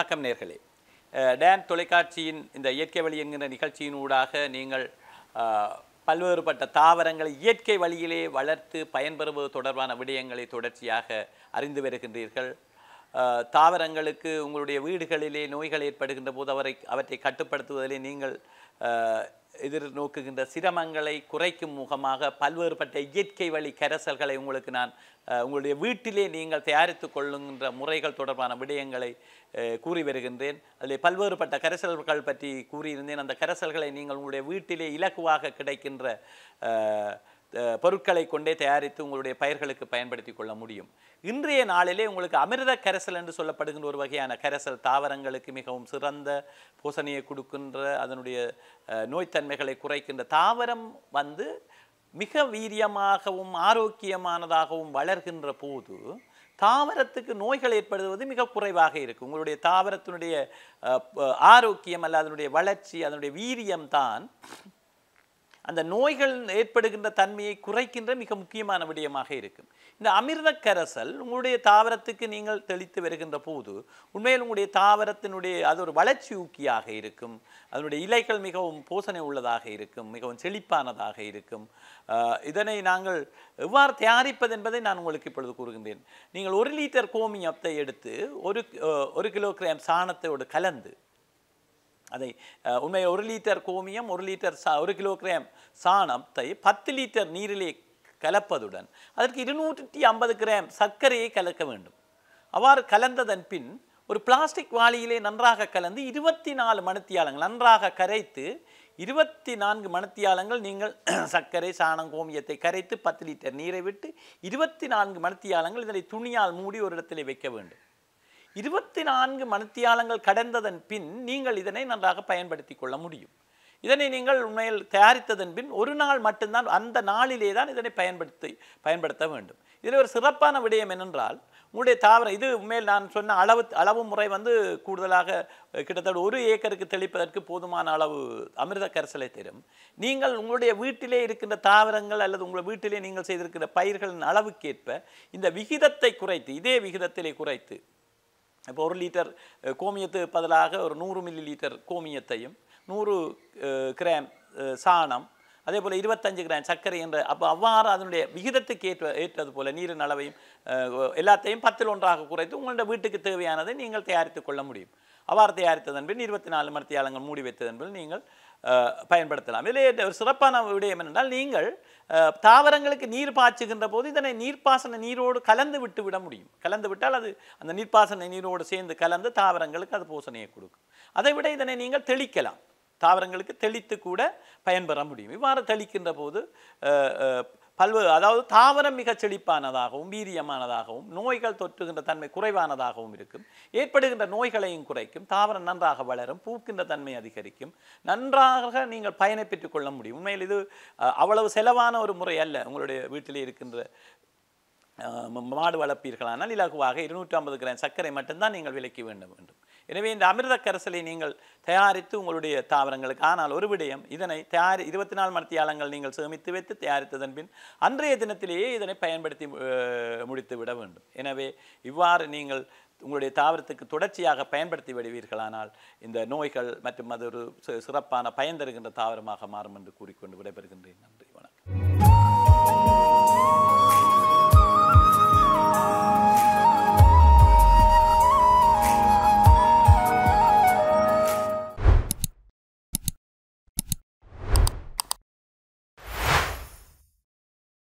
வணக்கம் நேர்களே டேன் தொலைக்காட்சியின் இந்த இயற்கை வழி என்கிற நிகழ்ச்சியினூடாக நீங்கள் பல்வேறுபட்ட தாவரங்களை இயற்கை வழியிலே வளர்த்து பயன்பெறுவது தொடர்பான விடயங்களை தொடர்ச்சியாக அறிந்து வருகின்றீர்கள் தாவரங்களுக்கு உங்களுடைய வீடுகளிலே நோய்கள் ஏற்படுகின்ற போது அவரை அவற்றை கட்டுப்படுத்துவதிலே நீங்கள் எதிர்நோக்குகின்ற சிரமங்களை குறைக்கும் முகமாக பல்வேறுபட்ட இயற்கை வழி கரைசல்களை உங்களுக்கு நான் உங்களுடைய வீட்டிலே நீங்கள் தயாரித்து கொள்ளுகின்ற முறைகள் தொடர்பான விடயங்களை கூறி வருகின்றேன் அதில் பல்வேறுபட்ட கரைசல்கள் பற்றி கூறியிருந்தேன் அந்த கரைசல்களை நீங்கள் உங்களுடைய வீட்டிலே இலகுவாக கிடைக்கின்ற பொருட்களை கொண்டே தயாரித்து உங்களுடைய பயிர்களுக்கு பயன்படுத்தி கொள்ள முடியும் இன்றைய நாளிலே உங்களுக்கு அமிர்த கரைசல் என்று சொல்லப்படுகின்ற ஒரு வகையான கரைசல் தாவரங்களுக்கு மிகவும் சிறந்த பூசணியை கொடுக்கின்ற அதனுடைய நோய்த்தன்மைகளை குறைக்கின்ற தாவரம் வந்து மிக வீரியமாகவும் ஆரோக்கியமானதாகவும் வளர்கின்ற போது தாவரத்துக்கு நோய்கள் ஏற்படுவது மிக குறைவாக இருக்கும் உங்களுடைய தாவரத்தினுடைய ஆரோக்கியம் அல்ல அதனுடைய வளர்ச்சி அதனுடைய வீரியம் தான் அந்த நோய்கள் ஏற்படுகின்ற தன்மையை குறைக்கின்ற மிக முக்கியமான விடயமாக இருக்கும் இந்த அமிர்த கரசல் உங்களுடைய தாவரத்துக்கு நீங்கள் தெளித்து வருகின்ற போது உண்மையில் உங்களுடைய தாவரத்தினுடைய அது ஒரு வளர்ச்சி ஊக்கியாக இருக்கும் அதனுடைய இலைகள் மிகவும் போசனை உள்ளதாக இருக்கும் மிகவும் செழிப்பானதாக இருக்கும் இதனை நாங்கள் எவ்வாறு தயாரிப்பது என்பதை நான் உங்களுக்கு இப்பொழுது கூறுகின்றேன் நீங்கள் ஒரு லிட்டர் கோமியத்தை எடுத்து ஒரு ஒரு கிலோ கிராம் சாணத்தோடு கலந்து அதை உண்மை ஒரு லிட்டர் கோமியம் ஒரு லிட்டர் சா ஒரு கிலோகிராம் சாணத்தை பத்து லிட்டர் நீரிலே கலப்பதுடன் அதற்கு இருநூற்றி ஐம்பது கிராம் சர்க்கரையை கலக்க வேண்டும் அவ்வாறு கலந்ததன் பின் ஒரு பிளாஸ்டிக் வாளியிலே நன்றாக கலந்து இருபத்தி நாலு மணத்தியாலங்கள் நன்றாக கரைத்து இருபத்தி நான்கு மணத்தியாலங்கள் நீங்கள் சர்க்கரை சாணம் கோமியத்தை கரைத்து பத்து லிட்டர் நீரை விட்டு இருபத்தி நான்கு மணத்தியாலங்கள் இதனை துணியால் மூடி ஒரு இடத்திலே வைக்க வேண்டும் இருபத்தி நான்கு மணித்தியாலங்கள் கடந்ததன் பின் நீங்கள் இதனை நன்றாக பயன்படுத்தி கொள்ள முடியும் இதனை நீங்கள் உண்மையில் தயாரித்ததன் பின் ஒரு நாள் மட்டும்தான் அந்த நாளிலே தான் இதனை பயன்படுத்தி பயன்படுத்த வேண்டும் இதில் ஒரு சிறப்பான விடயம் என்னென்றால் உங்களுடைய தாவரம் இது உண்மையில் நான் சொன்ன அளவு அளவு முறை வந்து கூடுதலாக கிட்டத்தட்ட ஒரு ஏக்கருக்கு தெளிப்பதற்கு போதுமான அளவு அமிர்த கரிசலை தரும் நீங்கள் உங்களுடைய வீட்டிலே இருக்கின்ற தாவரங்கள் அல்லது உங்கள் வீட்டிலே நீங்கள் செய்திருக்கிற பயிர்களின் அளவுக்கேற்ப இந்த விகிதத்தை குறைத்து இதே விகிதத்திலே குறைத்து இப்போ ஒரு லிட்டர் கோமியத்து பதிலாக ஒரு நூறு மில்லி லிட்டர் கோமியத்தையும் நூறு கிராம் சாணம் அதே போல் இருபத்தஞ்சு கிராம் சர்க்கரை என்ற அப்போ அவ்வாறு அதனுடைய விகிதத்துக்கு ஏற்ற ஏற்றது போல் நீரின் அளவையும் எல்லாத்தையும் பத்தில் ஒன்றாக குறைத்து உங்களோட வீட்டுக்கு தேவையானதை நீங்கள் தயாரித்து கொள்ள முடியும் அவார் அரித்த இருபத்தி நாலு மர்த்தியாளங்கள் மூடி வைத்ததன்பில் நீங்கள் பயன்படுத்தலாம் இதில் ஒரு சிறப்பான விடயம் என்னென்றால் நீங்கள் தாவரங்களுக்கு நீர் பாய்ச்சுகின்ற போது இதனை நீர்ப்பாசன நீரோடு கலந்து விட்டு விட முடியும் கலந்து விட்டால் அது அந்த நீர்ப்பாசன நீரோடு சேர்ந்து கலந்து தாவரங்களுக்கு அது பூசணையை கொடுக்கும் அதை விட இதனை நீங்கள் தெளிக்கலாம் தாவரங்களுக்கு தெளித்து கூட பயன்பெற முடியும் இவ்வாறு தெளிக்கின்ற போது பல்வேறு அதாவது தாவரம் மிகச் செழிப்பானதாகவும் வீரியமானதாகவும் நோய்கள் தொற்றுகின்ற தன்மை குறைவானதாகவும் இருக்கும் ஏற்படுகின்ற நோய்களையும் குறைக்கும் தாவரம் நன்றாக வளரும் பூக்கின்ற தன்மை அதிகரிக்கும் நன்றாக நீங்கள் பயனை பெற்றுக்கொள்ள முடியும் உண்மையில் இது அவ்வளவு செலவான ஒரு முறை அல்ல உங்களுடைய வீட்டிலே இருக்கின்ற மாடு வளர்ப்பீர்களானால் இலகுவாக இருநூற்றி ஐம்பது கிராம் சர்க்கரை மட்டும்தான் நீங்கள் விலக்கி வேண்டும் வேண்டும் எனவே இந்த அமிர்த கரசலை நீங்கள் தயாரித்து உங்களுடைய தாவரங்களுக்கு ஆனால் ஒரு விடயம் இதனை தயாரி இருபத்தி நாலு மணித்தியாலங்கள் நீங்கள் சேமித்து வைத்து தயாரித்ததன் பின் அன்றைய தினத்திலேயே இதனை பயன்படுத்தி முடித்து விட வேண்டும் எனவே இவ்வாறு நீங்கள் உங்களுடைய தாவரத்துக்கு தொடர்ச்சியாக பயன்படுத்தி விடுவீர்களானால் இந்த நோய்கள் மற்றும் அது ஒரு சிறப்பான பயன் தருகின்ற தாவரமாக மாறும் என்று கூறிக்கொண்டு விடைபெறுகின்றேன்